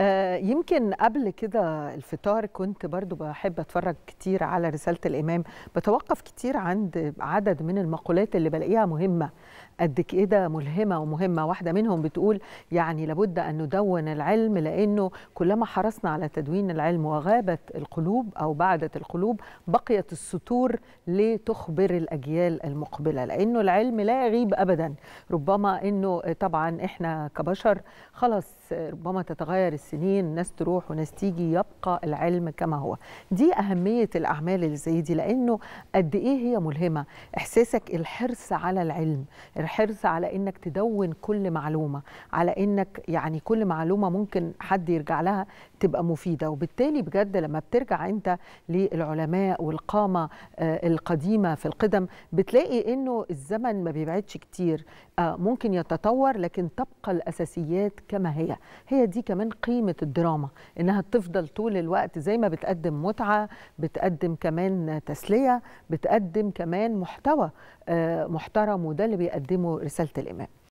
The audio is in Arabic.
آه يمكن قبل كده الفطار كنت برضو بحب اتفرج كتير على رسالة الإمام بتوقف كتير عند عدد من المقولات اللي بلاقيها مهمة قد كده ملهمة ومهمة واحدة منهم بتقول يعني لابد أن ندون العلم لأنه كلما حرصنا على تدوين العلم وغابت القلوب أو بعدت القلوب بقيت السطور لتخبر الأجيال المقبلة لأنه العلم لا يغيب أبدا ربما أنه طبعا إحنا كبشر خلاص ربما تتغير السنين ناس تروح وناس تيجي يبقى العلم كما هو دي أهمية الأعمال اللي زي دي لأنه قد إيه هي ملهمة إحساسك الحرص على العلم الحرص على إنك تدون كل معلومة على إنك يعني كل معلومة ممكن حد يرجع لها تبقى مفيدة وبالتالي بجد لما بترجع أنت للعلماء والقامة آه، القديمة في القدم بتلاقي إنه الزمن ما بيبعدش كتير آه، ممكن يتطور لكن تبقى الأساسيات كما هي هي دي كمان قيمة قيمه الدراما انها تفضل طول الوقت زي ما بتقدم متعه بتقدم كمان تسليه بتقدم كمان محتوى آه، محترم وده اللي بيقدمه رساله الامام